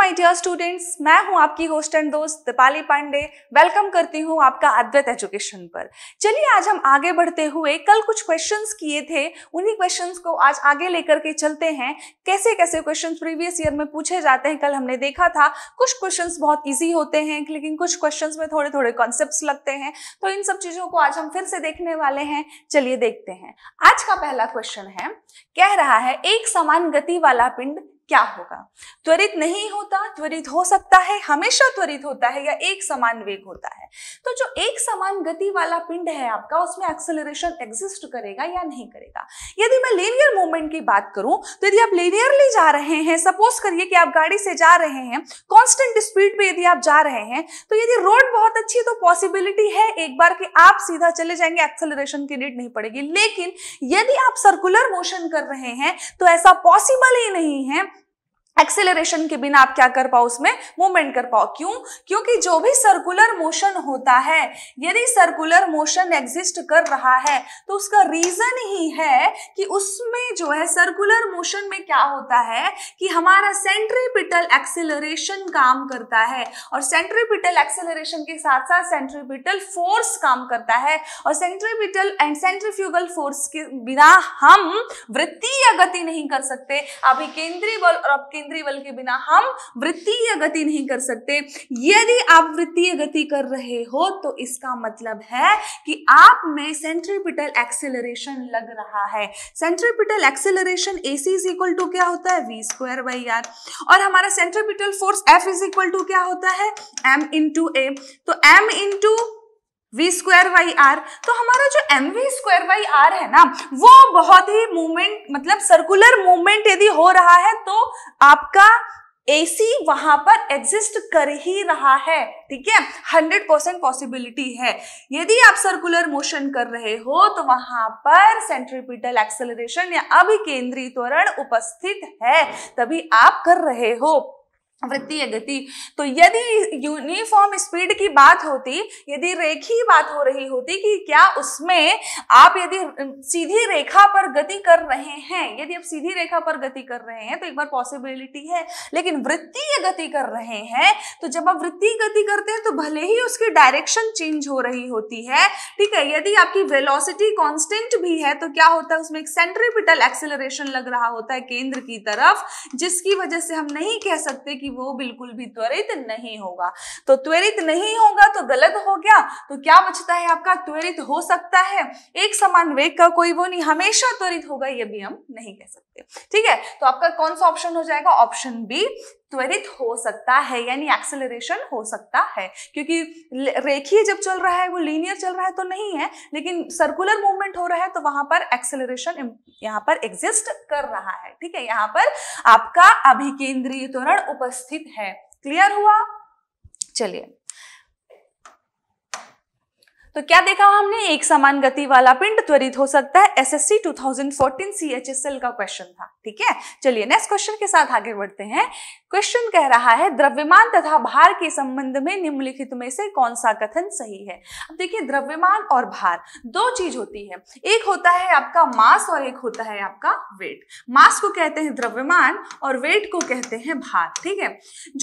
my dear students मैं हूं आपकी होस्ट एंड दोस्त दीपाली पांडे वेलकम करती हूं आपका अद्वैत एजुकेशन पर चलिए आज हम आगे बढ़ते हुए कल कुछ क्वेश्चंस किए थे उन्हीं क्वेश्चंस को आज आगे लेकर के चलते हैं कैसे कैसे क्वेश्चंस प्रीवियस ईयर में पूछे जाते हैं कल हमने देखा था कुछ क्वेश्चन बहुत ईजी होते हैं लेकिन कुछ क्वेश्चन में थोड़े थोड़े कॉन्सेप्ट लगते हैं तो इन सब चीज़ों को आज हम फिर से देखने वाले हैं चलिए देखते हैं आज का पहला क्वेश्चन है कह रहा है एक समान गति वाला पिंड क्या होगा त्वरित नहीं होता त्वरित हो सकता है हमेशा त्वरित होता है या एक समान वेग होता है तो जो एक समान गति वाला पिंड है आपका उसमें एक्सेलरेशन एग्जिस्ट करेगा या नहीं करेगा यदि मैं लेनियर मूवमेंट की बात करूं तो यदि आप लेनियरली जा रहे हैं सपोज करिए कि आप गाड़ी से जा रहे हैं कॉन्स्टेंट स्पीड पर यदि आप जा रहे हैं तो यदि रोड बहुत अच्छी तो पॉसिबिलिटी है एक बार कि आप सीधा चले जाएंगे एक्सेलरेशन की नीड नहीं पड़ेगी लेकिन यदि आप सर्कुलर मोशन कर रहे हैं तो ऐसा पॉसिबल ही नहीं है एक्सेलरेशन के बिना आप क्या कर पाओ उसमें मूवमेंट कर पाओ क्यों क्योंकि जो भी सर्कुलर मोशन होता है यदि सर्कुलर मोशन एग्जिस्ट कर रहा है तो उसका रीजन ही है कि उसमें जो है सर्कुलर मोशन में क्या होता है कि हमारा सेंट्रीपिटल एक्सेलरेशन काम करता है और सेंट्रीपिटल एक्सेलरेशन के साथ साथ सेंट्रीपिटल फोर्स काम करता है और सेंट्रीपिटल एंड सेंट्रीफ्यूगल फोर्स के बिना हम वृत्तीय गति नहीं कर सकते अभी केंद्रीय बल और अपकेंद्रीय केंद्रीय बल के बिना हम वृत्तीय गति नहीं कर सकते यदि आप वृत्तीय गति कर रहे हो तो इसका मतलब है कि आप में सेंट्रीपिटल एक्सेलरेशन लग रहा है centripetal acceleration A C is equal to क्या होता है वी स्क्वायर बाई आर और हमारा centripetal force F is equal to क्या होता है एम इंटू ए तो M into V square by R तो हमारा जो M V square by R है ना वो बहुत ही मूवमेंट मतलब सर्कुलर मूवमेंट यदि हो रहा है तो आपका एसी वहां पर एग्जिस्ट कर ही रहा है ठीक है हंड्रेड परसेंट पॉसिबिलिटी है यदि आप सर्कुलर मोशन कर रहे हो तो वहां पर सेंट्रीपिटल एक्सेलरेशन या त्वरण उपस्थित है तभी आप कर रहे हो वृत्ति गति तो यदि यूनिफॉर्म स्पीड की बात होती यदि रेखी बात हो रही होती कि क्या उसमें आप यदि सीधी रेखा पर गति कर रहे हैं यदि आप सीधी रेखा पर गति कर रहे हैं तो एक बार पॉसिबिलिटी है लेकिन वृत्तीय गति कर रहे हैं तो जब आप वृत्तीय गति करते हैं तो भले ही उसकी डायरेक्शन चेंज हो रही होती है ठीक है यदि आपकी वेलोसिटी कॉन्स्टेंट भी है तो क्या होता है उसमें एक सेंट्रीपिटल एक्सेलरेशन लग रहा होता है केंद्र की तरफ जिसकी वजह से हम नहीं कह सकते कि वो बिल्कुल भी त्वरित नहीं होगा तो त्वरित नहीं होगा तो गलत हो गया तो क्या बचता है आपका त्वरित हो सकता है एक समान वेग का कोई वो नहीं हमेशा त्वरित होगा ये भी हम नहीं कह सकते ठीक है तो आपका कौन सा ऑप्शन हो जाएगा ऑप्शन बी त्वरित हो सकता है यानी एक्सेलरेशन हो सकता है क्योंकि रेखी जब चल रहा है वो लीनियर चल रहा है तो नहीं है लेकिन सर्कुलर मूवमेंट हो रहा है तो वहां पर एक्सेलरेशन यहाँ पर एग्जिस्ट कर रहा है ठीक है यहाँ पर आपका अभिकेंद्रीय त्वरण उपस्थित है क्लियर हुआ चलिए तो क्या देखा हमने एक समान गति वाला पिंड त्वरित हो सकता है एसएससी 2014 सीएचएसएल का क्वेश्चन था ठीक है चलिए नेक्स्ट क्वेश्चन के साथ आगे बढ़ते हैं क्वेश्चन कह रहा है द्रव्यमान तथा भार के संबंध में निम्नलिखित में से कौन सा कथन सही है अब देखिए द्रव्यमान और भार दो चीज होती है एक होता है आपका मास और एक होता है आपका वेट मास को कहते हैं द्रव्यमान और वेट को कहते हैं भार ठीक है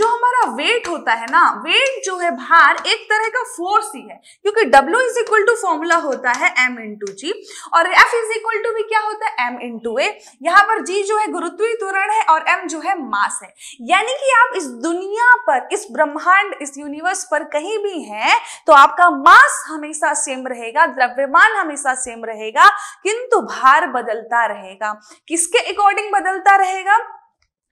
जो हमारा वेट होता है ना वेट जो है भार एक तरह का फोर्स ही है क्योंकि W is equal to formula होता है एम इन टू जी और एफ इज इक्वल टू भी क्या होता है एम इन टू ए यहाँ पर जी जो है गुरुत्वीय त्वरण है और एम जो है मास है यानी कि आप इस दुनिया पर इस ब्रह्मांड इस यूनिवर्स पर कहीं भी हैं तो आपका मास हमेशा सेम रहेगा द्रव्यमान हमेशा सेम रहेगा किंतु भार बदलता रहेगा किसके अकॉर्डिंग बदलता रहेगा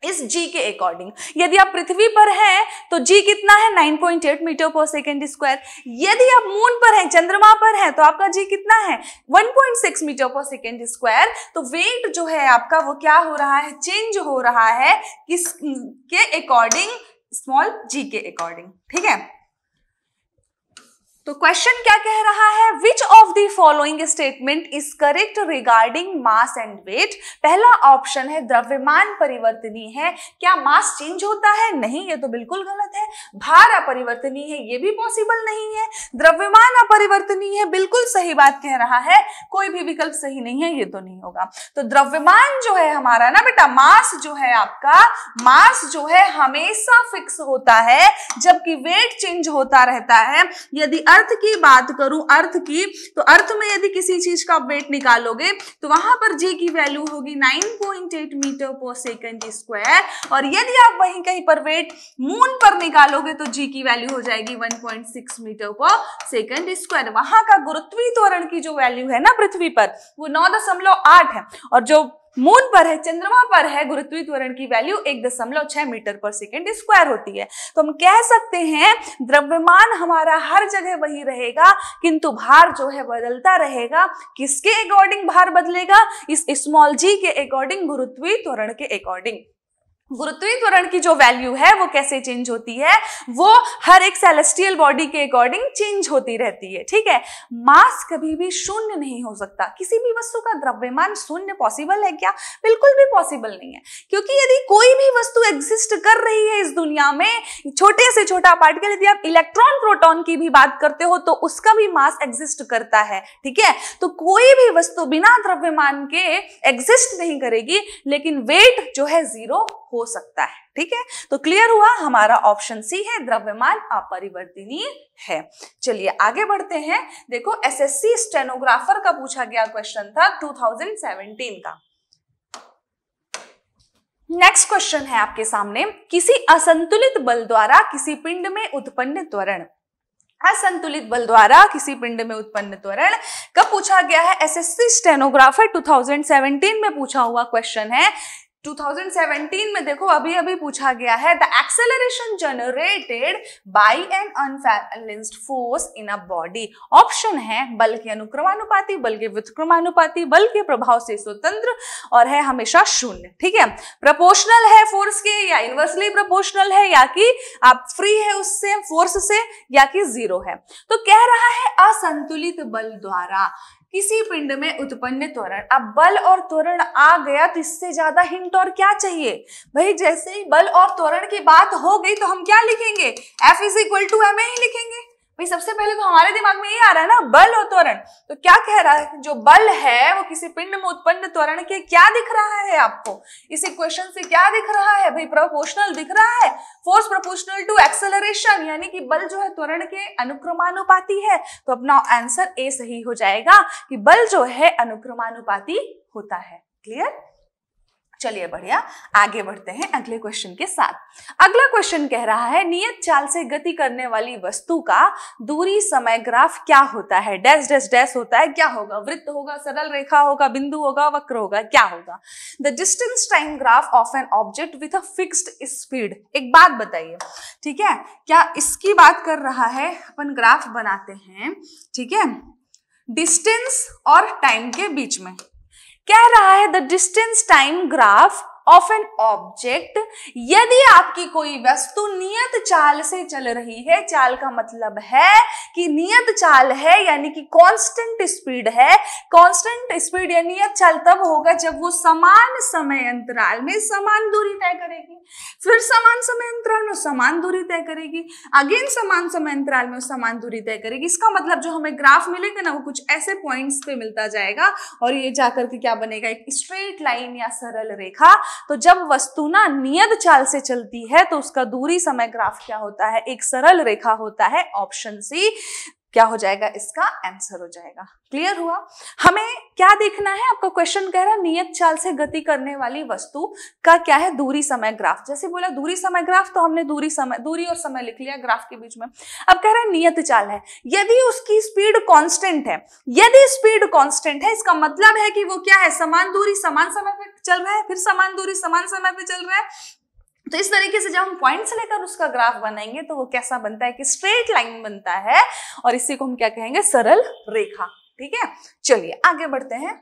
इस जी के अकॉर्डिंग यदि आप पृथ्वी पर हैं तो जी कितना है 9.8 मीटर पर सेकेंड स्क्वायर यदि आप मून पर हैं चंद्रमा पर हैं तो आपका जी कितना है 1.6 मीटर पर सेकेंड स्क्वायर तो वेट जो है आपका वो क्या हो रहा है चेंज हो रहा है किस के अकॉर्डिंग स्मॉल जी के अकॉर्डिंग ठीक है तो क्वेश्चन क्या कह रहा है which of the following statement is correct regarding mass and weight पहला ऑप्शन है द्रव्यमान परिवर्तनी है क्या मास चेंज होता है नहीं ये तो बिल्कुल गलत है भार अपरिवर्तनीय है ये भी पॉसिबल नहीं है द्रव्यमान अपरिवर्तनीय है बिल्कुल सही बात कह रहा है कोई भी विकल्प सही नहीं है ये तो नहीं होगा तो द्रव्यमान जो है हमारा ना बेटा मास जो है आपका मास जो है हमेशा फिक्स होता है जबकि वेट चेंज होता रहता है यदि अर्थ की बात करूं अर्थ की तो अर्थ में यदि किसी चीज का वेट निकालोगे तो वहां पर जी की वैल्यू होगी 9.8 मीटर पर सेकंड स्क्वायर और यदि आप वहीं कहीं पर वेट मून पर निकालोगे तो जी की वैल्यू हो जाएगी 1.6 मीटर पर सेकंड स्क्वायर वहां का गुरुत्वीय त्वरण की जो वैल्यू है ना पृथ्वी पर वो नौ है और जो मून पर है चंद्रमा पर है गुरुत्वीय त्वरण की वैल्यू एक दशमलव छह मीटर पर सेकेंड स्क्वायर होती है तो हम कह सकते हैं द्रव्यमान हमारा हर जगह वही रहेगा किंतु भार जो है बदलता रहेगा किसके अकॉर्डिंग भार बदलेगा इस स्मॉल जी के अकॉर्डिंग गुरुत्वीय त्वरण के अकॉर्डिंग त्वरण की जो वैल्यू है वो कैसे चेंज होती है वो हर एक सेलेस्टियल बॉडी के अकॉर्डिंग चेंज होती रहती है ठीक है मास कभी भी शून्य नहीं हो सकता किसी भी वस्तु का द्रव्यमान शून्य पॉसिबल है क्या बिल्कुल भी पॉसिबल नहीं है क्योंकि यदि कोई भी वस्तु एग्जिस्ट कर रही है इस दुनिया में छोटे से छोटा पार्टिकल यदि आप इलेक्ट्रॉन प्रोटोन की भी बात करते हो तो उसका भी मास एग्जिस्ट करता है ठीक है तो कोई भी वस्तु बिना द्रव्यमान के एग्जिस्ट नहीं करेगी लेकिन वेट जो है जीरो हो सकता है ठीक है तो क्लियर हुआ हमारा ऑप्शन सी है द्रव्यमान अपरिवर्तनीय है चलिए आगे बढ़ते हैं देखो एसएससी स्टेनोग्राफर का पूछा गया क्वेश्चन था 2017 का नेक्स्ट क्वेश्चन है आपके सामने किसी असंतुलित बल द्वारा किसी पिंड में उत्पन्न त्वरण असंतुलित बल द्वारा किसी पिंड में उत्पन्न त्वरण कब पूछा गया है एसएससी स्टेनोग्राफर 2017 में पूछा हुआ क्वेश्चन है 2017 में देखो अभी अभी पूछा गया है the acceleration generated by an unbalanced force in a body option है बल के अनुक्रमानुपाति बल के व्युत्क्रमानुपाति बल के प्रभाव से स्वतंत्र और है हमेशा शून्य ठीक है प्रोपोर्शनल है फोर्स के या इनवर्सली प्रोपोर्शनल है या कि आप फ्री है उससे फोर्स से या कि जीरो है तो कह रहा है असंतुलित बल द्वारा किसी पिंड में उत्पन्न त्वरण अब बल और त्वरण आ गया तो इससे ज्यादा हिंट और क्या चाहिए भाई जैसे ही बल और त्वरण की बात हो गई तो हम क्या लिखेंगे F is equal to M A ही लिखेंगे भाई सबसे पहले तो हमारे दिमाग में ये आ रहा है ना बल और त्वरण तो क्या कह रहा है जो बल है वो किसी पिंड में उत्पन्न त्वरण के क्या दिख रहा है आपको इसी क्वेश्चन से क्या दिख रहा है भाई प्रोपोर्शनल दिख रहा है फोर्स प्रोपोर्शनल टू एक्सेलरेशन यानी कि बल जो है त्वरण के अनुक्रमानुपाती है तो अपना आंसर ए सही हो जाएगा कि बल जो है अनुक्रमानुपाती होता है क्लियर चलिए बढ़िया आगे बढ़ते हैं अगले क्वेश्चन के साथ अगला क्वेश्चन कह रहा है नियत चाल से गति करने वाली वस्तु का दूरी समय ग्राफ क्या होता है डैश डैश डैश होता है क्या होगा वृत्त होगा सरल रेखा होगा बिंदु होगा वक्र होगा क्या होगा the distance time graph of an object with a fixed speed एक बात बताइए ठीक है क्या इसकी बात कर रहा है अपन ग्राफ बनाते हैं ठीक है डिस्टेंस और टाइम के बीच में कह रहा है the distance time graph of an object यदि आपकी कोई वस्तु नियत चाल से चल रही है चाल का मतलब है कि नियत चाल है यानी कि कांस्टेंट स्पीड है कांस्टेंट स्पीड या नियत चाल तब होगा जब वो समान समय अंतराल में समान दूरी तय करेगी फिर समान समय अंतराल में समान दूरी तय करेगी अगेन समान समय अंतराल में समान दूरी तय करेगी इसका मतलब जो हमें ग्राफ मिलेगा ना वो कुछ ऐसे पॉइंट्स पे मिलता जाएगा और ये जाकर के क्या बनेगा एक स्ट्रेट लाइन या सरल रेखा तो जब वस्तु ना नियत चाल से चलती है तो उसका दूरी समय ग्राफ क्या होता है एक सरल रेखा होता है ऑप्शन सी क्या हो जाएगा इसका आंसर हो जाएगा क्लियर हुआ हमें क्या देखना है आपका क्वेश्चन कह रहा है नियत चाल से गति करने वाली वस्तु का क्या है दूरी समय ग्राफ जैसे बोला दूरी समय ग्राफ तो हमने दूरी समय दूरी और समय लिख लिया ग्राफ के बीच में अब कह रहा है नियत चाल है यदि उसकी स्पीड कॉन्स्टेंट है यदि स्पीड कॉन्स्टेंट है इसका मतलब है कि वो क्या है समान दूरी समान समय पर चल रहा है फिर समान दूरी समान समय पर चल रहा है तो इस तरीके से जब हम पॉइंट से लेकर उसका ग्राफ बनाएंगे तो वो कैसा बनता है कि स्ट्रेट लाइन बनता है और इसी को हम क्या कहेंगे सरल रेखा ठीक है चलिए आगे बढ़ते हैं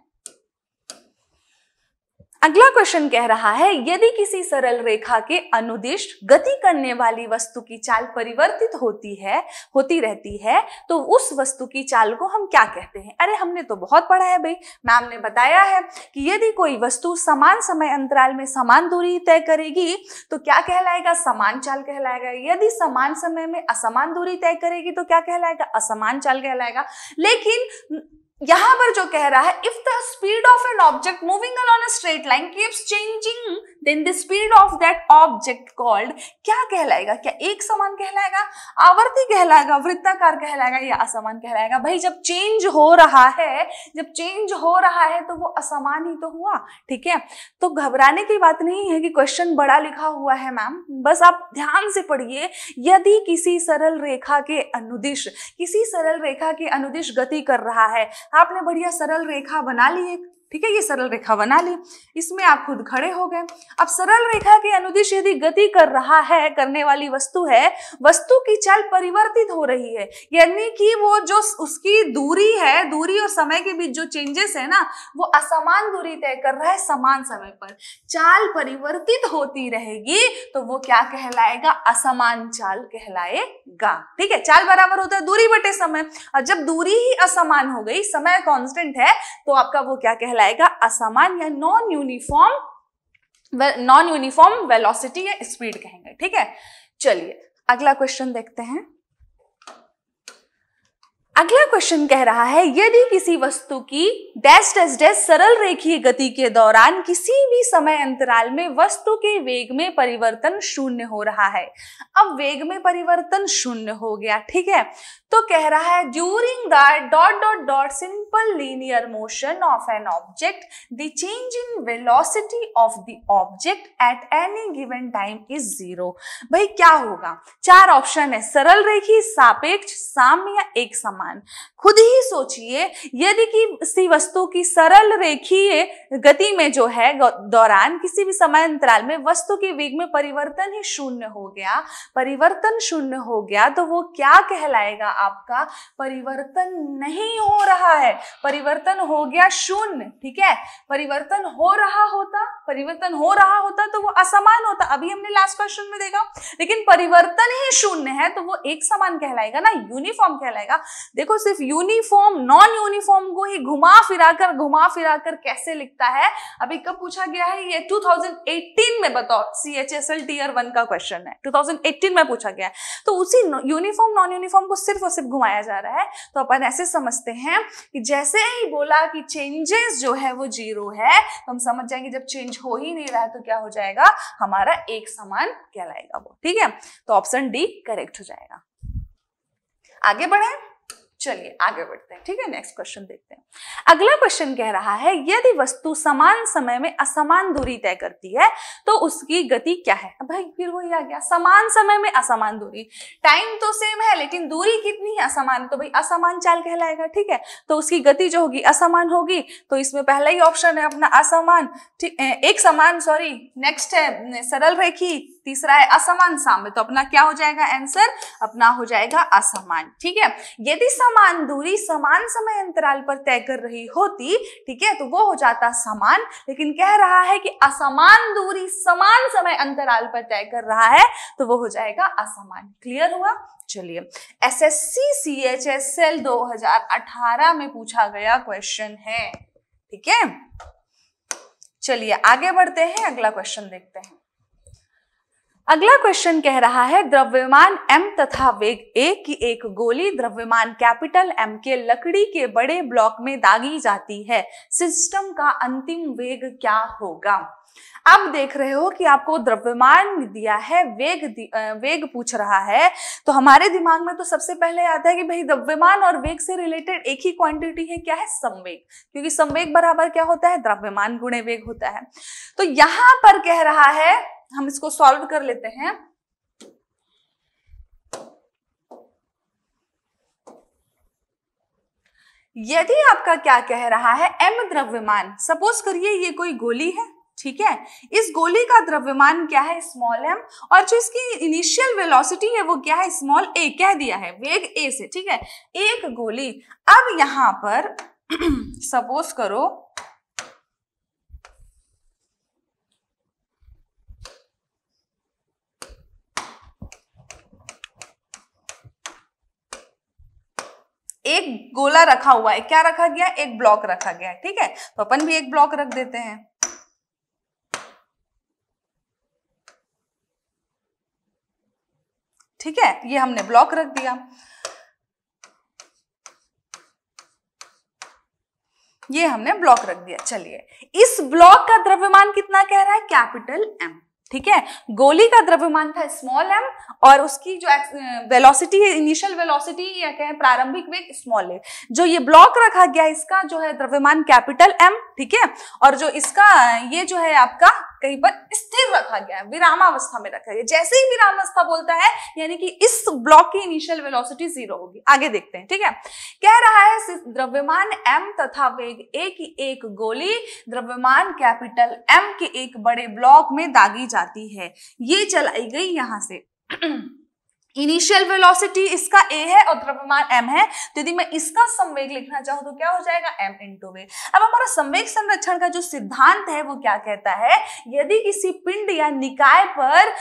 अगला क्वेश्चन कह रहा है यदि किसी सरल रेखा के अनुदिश गति करने वाली वस्तु की चाल परिवर्तित होती है होती रहती है तो उस वस्तु की चाल को हम क्या कहते हैं अरे हमने तो बहुत पढ़ा है भाई मैम ने बताया है कि यदि कोई वस्तु समान समय अंतराल में समान दूरी तय करेगी तो क्या कहलाएगा समान चाल कहलाएगा यदि समान समय में असमान दूरी तय करेगी तो क्या कहलाएगा असमान चाल कहलाएगा लेकिन यहां पर जो कह रहा है if the speed of an object moving along a straight line keeps changing then the speed of that object called क्या कहलाएगा क्या एक समान कहलाएगा आवर्ती कहलाएगा वृत्ताकार कहलाएगा या असमान कहलाएगा भाई जब चेंज हो रहा है जब चेंज हो रहा है तो वो असमान ही तो हुआ ठीक है तो घबराने की बात नहीं है कि क्वेश्चन बड़ा लिखा हुआ है मैम बस आप ध्यान से पढ़िए यदि किसी सरल रेखा के अनुदिश किसी सरल रेखा के अनुदिश गति कर रहा है आपने बढ़िया सरल रेखा बना ली एक ठीक है ये सरल रेखा बना ली इसमें आप खुद खड़े हो गए अब सरल रेखा के अनुदिश यदि गति कर रहा है करने वाली वस्तु है वस्तु की चाल परिवर्तित हो रही है यानी कि वो जो उसकी दूरी है दूरी और समय के बीच जो चेंजेस है ना वो असमान दूरी तय कर रहा है समान समय पर चाल परिवर्तित होती रहेगी तो वो क्या कहलाएगा असमान चाल कहलाएगा ठीक है चाल बराबर होता है दूरी बटे समय और जब दूरी ही असमान हो गई समय कॉन्स्टेंट है तो आपका वो क्या कहलाएगा कहलाएगा असमान या non uniform non uniform velocity या स्पीड कहेंगे ठीक है चलिए अगला क्वेश्चन देखते हैं अगला क्वेश्चन कह रहा है यदि किसी वस्तु की डैश डैश डैश सरल रेखीय गति के दौरान किसी भी समय अंतराल में वस्तु के वेग में परिवर्तन शून्य हो रहा है अब वेग में परिवर्तन शून्य हो गया ठीक है तो कह रहा है during the dot dot dot simple linear motion of an object the change in velocity of the object at any given time is zero भाई क्या होगा चार ऑप्शन है सरल रेखी सापेक्ष साम्य एक समान समान खुद ही सोचिए यदि कि किसी वस्तु की सरल रेखीय गति में जो है दौरान किसी भी समय अंतराल में वस्तु के वेग में परिवर्तन ही शून्य हो गया परिवर्तन शून्य हो गया तो वो क्या कहलाएगा आपका परिवर्तन नहीं हो रहा है परिवर्तन हो गया शून्य ठीक है परिवर्तन हो रहा होता परिवर्तन हो रहा होता तो वो असमान होता अभी हमने लास्ट क्वेश्चन में देखा लेकिन परिवर्तन ही शून्य है तो वो एक समान कहलाएगा ना यूनिफॉर्म कहलाएगा देखो सिर्फ यूनिफॉर्म नॉन यूनिफॉर्म को ही घुमा फिराकर घुमा फिराकर कैसे लिखता है अभी कब पूछा गया है ये 2018 में बताओ C H S L R one का क्वेश्चन है 2018 में पूछा गया है तो उसी यूनिफॉर्म नॉन यूनिफॉर्म को सिर्फ और सिर्फ घुमाया जा रहा है तो अपन ऐसे समझते हैं कि जैसे ही बोला कि चेंजेस जो है वो जीरो है तो हम समझ जाएंगे जब चेंज हो ही नहीं रहा है तो क्या हो जाएगा हमारा एक समान कहलाएगा वो ठीक है तो ऑप्शन डी करेक्ट हो जाएगा आगे बढ़े चलिए आगे बढ़ते हैं ठीक है नेक्स्ट क्वेश्चन देखते हैं अगला क्वेश्चन कह रहा है यदि वस्तु समान समय में असमान दूरी तय करती है तो उसकी गति क्या है भाई फिर वही आ गया समान समय में असमान दूरी टाइम तो सेम है लेकिन दूरी कितनी है असमान तो भाई असमान चाल कहलाएगा ठीक है तो उसकी गति जो होगी असमान होगी तो इसमें पहला ही ऑप्शन है अपना असमान एक समान सॉरी नेक्स्ट है सरल रेखी तीसरा है असमान साम्य तो अपना क्या हो जाएगा आंसर अपना हो जाएगा असमान ठीक है यदि समान दूरी समान समय अंतराल पर तय कर रही होती ठीक है तो वो हो जाता समान लेकिन कह रहा है कि असमान दूरी समान समय अंतराल पर तय कर रहा है तो वो हो जाएगा असमान क्लियर हुआ चलिए S S C C H S L दो हजार अठारह में पूछा गया क्वेश्चन है ठीक है चलिए आगे बढ़ते हैं अगला क्वेश्चन देखते हैं अगला क्वेश्चन कह रहा है द्रव्यमान m तथा वेग a की एक गोली द्रव्यमान कैपिटल m के लकड़ी के बड़े ब्लॉक में दागी जाती है सिस्टम का अंतिम वेग क्या होगा आप देख रहे हो कि आपको द्रव्यमान दिया है वेग दि, वेग पूछ रहा है तो हमारे दिमाग में तो सबसे पहले आता है कि भाई द्रव्यमान और वेग से रिलेटेड एक ही क्वांटिटी है क्या है संवेग क्योंकि संवेग बराबर क्या होता है द्रव्यमान गुणे वेग होता है तो यहां पर कह रहा है हम इसको सॉल्व कर लेते हैं यदि आपका क्या कह रहा है एम द्रव्यमान सपोज करिए ये कोई गोली है ठीक है इस गोली का द्रव्यमान क्या है स्मॉल एम और जो इसकी इनिशियल वेलोसिटी है वो क्या है स्मॉल ए कह दिया है वेग ए से ठीक है एक गोली अब यहां पर सपोज करो एक गोला रखा हुआ है क्या रखा गया एक ब्लॉक रखा गया है ठीक है तो अपन भी एक ब्लॉक रख देते हैं ठीक है ये हमने ब्लॉक रख दिया ये हमने ब्लॉक रख दिया चलिए इस ब्लॉक का द्रव्यमान कितना कह रहा है कैपिटल एम ठीक है गोली का द्रव्यमान था स्मॉल एम और उसकी जो वेलोसिटी है इनिशियल वेलोसिटी या कहें प्रारंभिक वेग स्मॉल ए जो ये ब्लॉक रखा गया इसका जो है द्रव्यमान कैपिटल एम ठीक है और जो इसका ये जो है आपका कहीं पर स्थिर रखा गया है विरामावस्था में रखा गया जैसे ही विरामावस्था बोलता है यानी कि इस ब्लॉक की इनिशियल वेलोसिटी जीरो होगी आगे देखते हैं ठीक है कह रहा है द्रव्यमान एम तथा वेग ए की एक गोली द्रव्यमान कैपिटल एम के एक बड़े ब्लॉक में दागी जाती है ये चलाई गई यहां से इनिशियल वेलोसिटी इसका ए है और द्रव्यमान एम है तो यदि मैं इसका संवेग लिखना चाहूँ तो क्या हो जाएगा एम इंटू वे अब हमारा संवेग संरक्षण का जो सिद्धांत है वो क्या कहता है यदि किसी पिंड या निकाय पर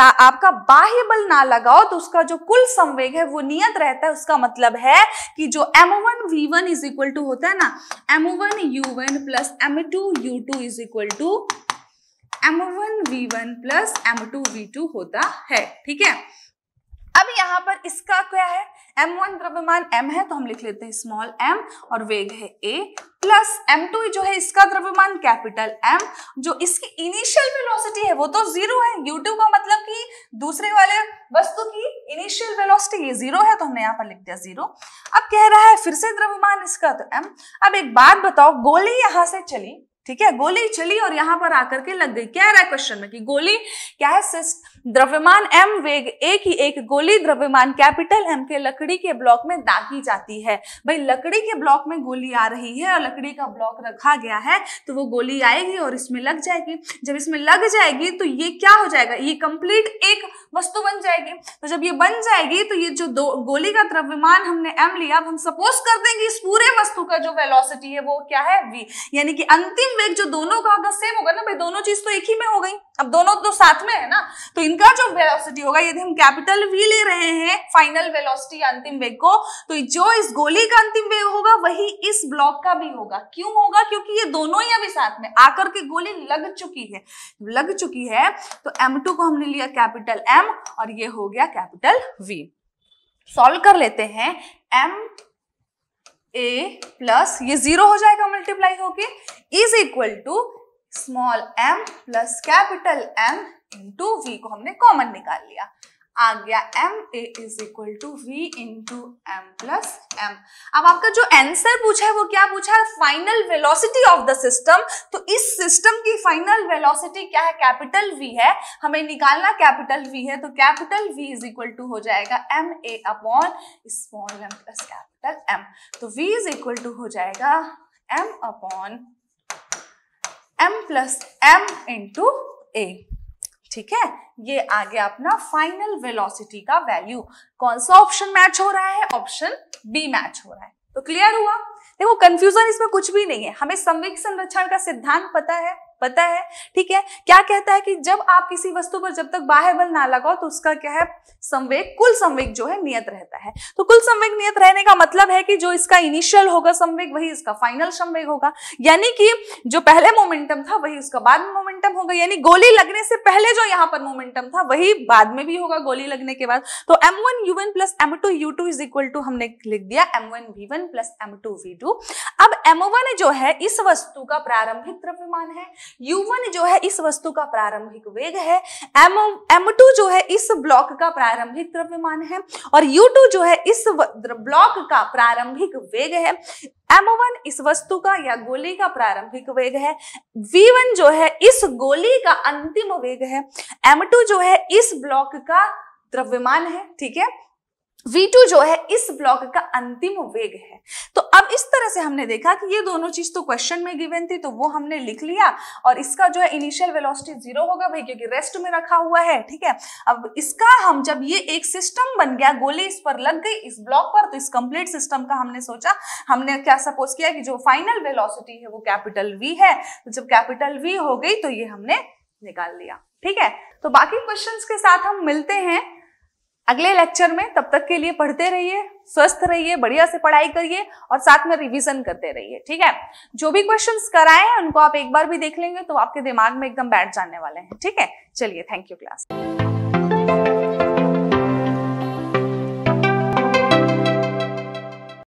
आपका बाह्य बल ना लगाओ तो उसका जो कुल संवेग है वो नियत रहता है उसका मतलब है कि जो M one V one is equal to होता है ना M one U one plus M two U two is equal to M one V one plus M two V two होता है ठीक है अब यहाँ पर इसका क्या है एम वन द्रव्यमान m है तो हम लिख लेते हैं स्मॉल m और वेग है a प्लस एम टू जो है इसका द्रव्यमान कैपिटल m जो इसकी इनिशियल वेलोसिटी है वो तो जीरो है यूट्यूब का मतलब कि दूसरे वाले वस्तु की इनिशियल वेलोसिटी ये जीरो है तो हमने यहाँ पर लिख दिया जीरो अब कह रहा है फिर से द्रव्यमान इसका तो m अब एक बात बताओ गोली यहां से चली ठीक है गोली चली और यहां पर आकर के लग गई क्या रहा है क्वेश्चन में कि गोली क्या है सिस्ट द्रव्यमान एम वेग एक ही एक गोली द्रव्यमान कैपिटल एम के लकड़ी के ब्लॉक में दागी जाती है भाई लकड़ी के ब्लॉक में गोली आ रही है और लकड़ी का ब्लॉक रखा गया है तो वो गोली आएगी और इसमें लग जाएगी जब इसमें लग जाएगी तो ये क्या हो जाएगा ये कंप्लीट एक वस्तु बन जाएगी तो जब ये बन जाएगी तो ये जो दो गोली का द्रव्यमान हमने एम लिया अब हम सपोज कर देंगे इस पूरे वस्तु का जो वेलोसिटी है वो क्या है वी यानी कि अंतिम में जो दोनों का अगर सेम होगा ना भाई दोनों चीज तो एक ही में हो गई अब दोनों तो साथ में है ना तो इनका जो वेलोसिटी होगा यदि हम कैपिटल वी ले रहे हैं फाइनल वेलोसिटी अंतिम वेग को तो जो इस गोली का अंतिम वेग होगा वही इस ब्लॉक का भी होगा क्यों होगा क्योंकि ये दोनों ही अभी साथ में आकर के गोली लग चुकी है लग चुकी है तो एम को हमने लिया कैपिटल एम और ये हो गया कैपिटल वी सॉल्व कर लेते हैं एम ए प्लस ये जीरो हो जाएगा मल्टीप्लाई होके is equal to small M plus capital M into V को हमने कॉमन निकाल लिया आ गया M A is equal to V into M plus M अब आपका जो आंसर पूछा है वो क्या पूछा है final velocity of the system तो इस सिस्टम की फाइनल वेलोसिटी क्या है कैपिटल वी है हमें निकालना कैपिटल वी है तो capital V is equal to हो जाएगा M A upon small M plus capital M तो वी इज इक्वल टू हो जाएगा M upon M plus M into A ठीक है ये आ गया अपना फाइनल वेलोसिटी का वैल्यू कौन सा ऑप्शन मैच हो रहा है ऑप्शन बी मैच हो रहा है तो क्लियर हुआ देखो कंफ्यूजन इसमें कुछ भी नहीं है हमें संवेक संरक्षण का सिद्धांत पता है पता है ठीक है क्या कहता है कि जब आप किसी वस्तु पर जब तक बाह्य बल ना लगाओ तो उसका क्या है संवेग कुल संवेग जो है नियत रहता है तो कुल संवेग नियत रहने का मतलब है कि जो इसका इनिशियल होगा संवेग वही इसका फाइनल संवेग होगा यानी कि जो पहले मोमेंटम था वही उसका बाद में मोमेंटम होगा यानी गोली लगने से पहले जो यहाँ पर मोमेंटम था वही बाद में भी होगा गोली लगने के बाद तो M one U one plus M two U two is equal to हमने लिख दिया M one V one plus M two V two M1 जो है इस वस्तु का प्रारंभिक द्रव्यमान है U1 जो है इस वस्तु का प्रारंभिक वेग है एम M2 जो है इस ब्लॉक का प्रारंभिक द्रव्यमान है और U2 जो है इस ब्लॉक का प्रारंभिक वेग है M1 इस वस्तु का या गोली का प्रारंभिक वेग है V1 जो है इस गोली का अंतिम वेग है M2 जो है इस ब्लॉक का द्रव्यमान है ठीक है V2 जो है इस ब्लॉक का अंतिम वेग है तो इस तरह से हमने देखा कि ये दोनों चीज तो क्वेश्चन में गिवन थी तो वो हमने लिख लिया और इसका जो है इनिशियल वेलोसिटी जीरो होगा भाई क्योंकि रेस्ट में रखा हुआ है ठीक है अब इसका हम जब ये एक सिस्टम बन गया गोली इस पर लग गई इस ब्लॉक पर तो इस कंप्लीट सिस्टम का हमने सोचा हमने क्या सपोज किया कि जो फाइनल वेलोसिटी है वो कैपिटल वी है तो जब कैपिटल वी हो गई तो ये हमने निकाल लिया ठीक है तो बाकी क्वेश्चंस के साथ हम मिलते हैं अगले लेक्चर में तब तक के लिए पढ़ते रहिए स्वस्थ रहिए बढ़िया से पढ़ाई करिए और साथ में रिविजन करते रहिए ठीक है जो भी क्वेश्चन कराए उनको आप एक बार भी देख लेंगे तो आपके दिमाग में एकदम बैठ जाने वाले हैं ठीक है चलिए थैंक यू क्लास